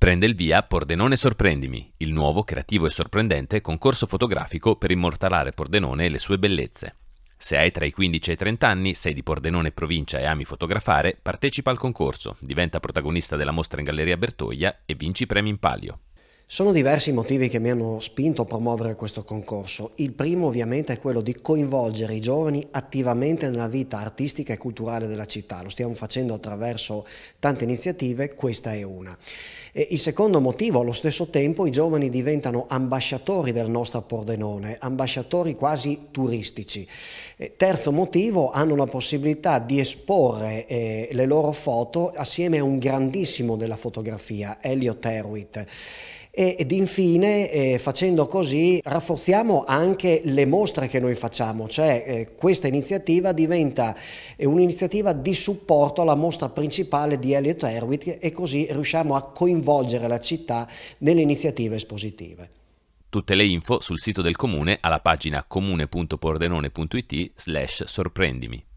Prende il via Pordenone Sorprendimi, il nuovo, creativo e sorprendente concorso fotografico per immortalare Pordenone e le sue bellezze. Se hai tra i 15 e i 30 anni, sei di Pordenone provincia e ami fotografare, partecipa al concorso, diventa protagonista della mostra in Galleria Bertoglia e vinci premi in palio. Sono diversi i motivi che mi hanno spinto a promuovere questo concorso. Il primo ovviamente è quello di coinvolgere i giovani attivamente nella vita artistica e culturale della città. Lo stiamo facendo attraverso tante iniziative, questa è una. E il secondo motivo, allo stesso tempo, i giovani diventano ambasciatori della nostra Pordenone, ambasciatori quasi turistici. E terzo motivo, hanno la possibilità di esporre eh, le loro foto assieme a un grandissimo della fotografia, Elio Terwit ed infine eh, facendo così rafforziamo anche le mostre che noi facciamo, cioè eh, questa iniziativa diventa eh, un'iniziativa di supporto alla mostra principale di Elliot Erwitt e così riusciamo a coinvolgere la città nelle iniziative espositive. Tutte le info sul sito del comune alla pagina comune.pordenone.it slash sorprendimi.